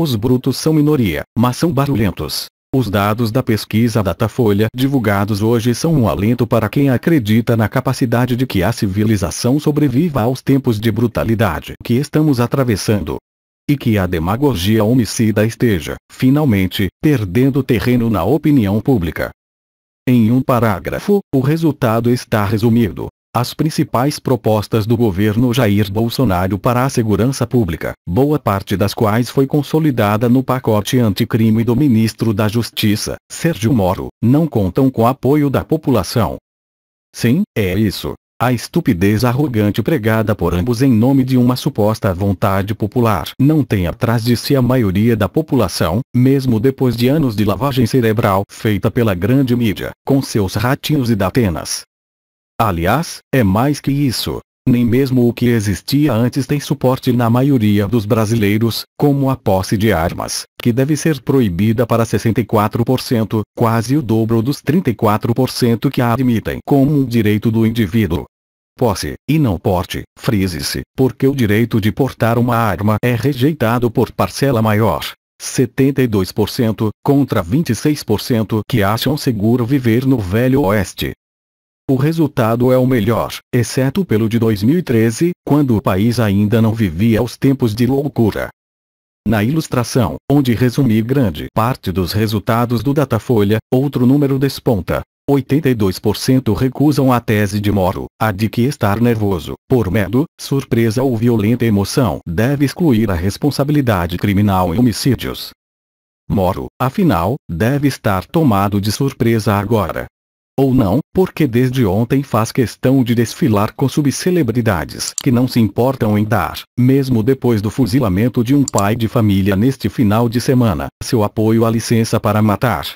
Os brutos são minoria, mas são barulhentos. Os dados da pesquisa Datafolha divulgados hoje são um alento para quem acredita na capacidade de que a civilização sobreviva aos tempos de brutalidade que estamos atravessando. E que a demagogia homicida esteja, finalmente, perdendo terreno na opinião pública. Em um parágrafo, o resultado está resumido as principais propostas do governo Jair Bolsonaro para a segurança pública, boa parte das quais foi consolidada no pacote anticrime do ministro da Justiça, Sérgio Moro, não contam com apoio da população. Sim, é isso. A estupidez arrogante pregada por ambos em nome de uma suposta vontade popular não tem atrás de si a maioria da população, mesmo depois de anos de lavagem cerebral feita pela grande mídia, com seus ratinhos e datenas, Aliás, é mais que isso. Nem mesmo o que existia antes tem suporte na maioria dos brasileiros, como a posse de armas, que deve ser proibida para 64%, quase o dobro dos 34% que a admitem como um direito do indivíduo. Posse, e não porte, frise-se, porque o direito de portar uma arma é rejeitado por parcela maior. 72% contra 26% que acham seguro viver no Velho Oeste. O resultado é o melhor, exceto pelo de 2013, quando o país ainda não vivia os tempos de loucura. Na ilustração, onde resumi grande parte dos resultados do Datafolha, outro número desponta. 82% recusam a tese de Moro, a de que estar nervoso, por medo, surpresa ou violenta emoção deve excluir a responsabilidade criminal em homicídios. Moro, afinal, deve estar tomado de surpresa agora, ou não, porque desde ontem faz questão de desfilar com subcelebridades que não se importam em dar, mesmo depois do fuzilamento de um pai de família neste final de semana, seu apoio à licença para matar.